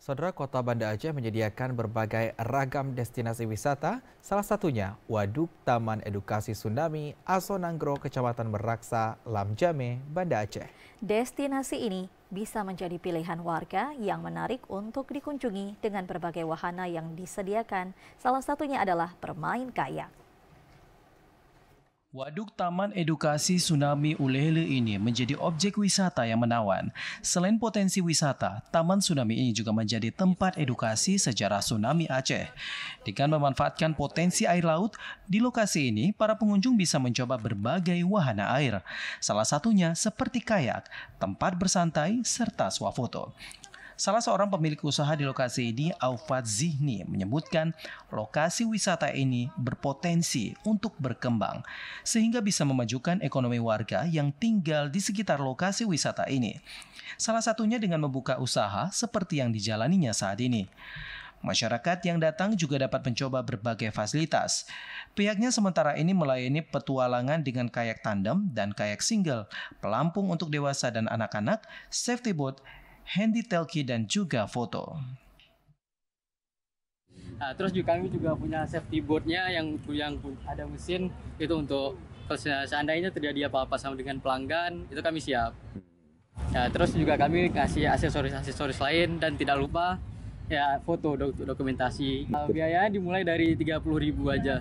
Saudara Kota Banda Aceh menyediakan berbagai ragam destinasi wisata, salah satunya Waduk Taman Edukasi Tsunami Nanggro Kecamatan Meraksa, Lamjame, Banda Aceh. Destinasi ini bisa menjadi pilihan warga yang menarik untuk dikunjungi dengan berbagai wahana yang disediakan, salah satunya adalah bermain kayak. Waduk Taman Edukasi Tsunami Ulele ini menjadi objek wisata yang menawan. Selain potensi wisata, Taman Tsunami ini juga menjadi tempat edukasi sejarah tsunami Aceh. Dengan memanfaatkan potensi air laut, di lokasi ini para pengunjung bisa mencoba berbagai wahana air. Salah satunya seperti kayak, tempat bersantai, serta swafoto. Salah seorang pemilik usaha di lokasi ini, Aufat Zihni, menyebutkan lokasi wisata ini berpotensi untuk berkembang sehingga bisa memajukan ekonomi warga yang tinggal di sekitar lokasi wisata ini. Salah satunya dengan membuka usaha seperti yang dijalaninya saat ini. Masyarakat yang datang juga dapat mencoba berbagai fasilitas. Pihaknya sementara ini melayani petualangan dengan kayak tandem dan kayak single, pelampung untuk dewasa dan anak-anak, safety boat, Handy Telki dan juga foto. Nah, terus juga kami juga punya safety boardnya yang yang ada mesin itu untuk seandainya terjadi apa-apa sama dengan pelanggan itu kami siap. Nah, terus juga kami kasih aksesoris-aksesoris lain dan tidak lupa ya foto dok dokumentasi uh, biayanya dimulai dari puluh ribu aja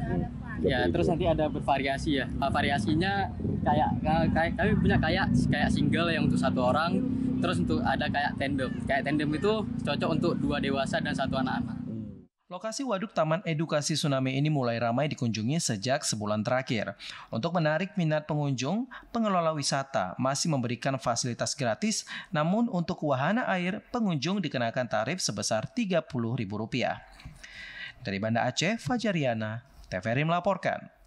ya terus nanti ada bervariasi ya uh, variasinya kayak, eh, kayak kami punya kayak kayak single yang untuk satu orang terus untuk ada kayak tandem kayak tandem itu cocok untuk dua dewasa dan satu anak-anak Lokasi Waduk Taman Edukasi Tsunami ini mulai ramai dikunjungi sejak sebulan terakhir. Untuk menarik minat pengunjung, pengelola wisata masih memberikan fasilitas gratis, namun untuk wahana air, pengunjung dikenakan tarif sebesar Rp30.000. Dari Banda Aceh, Fajariana, TVRI melaporkan.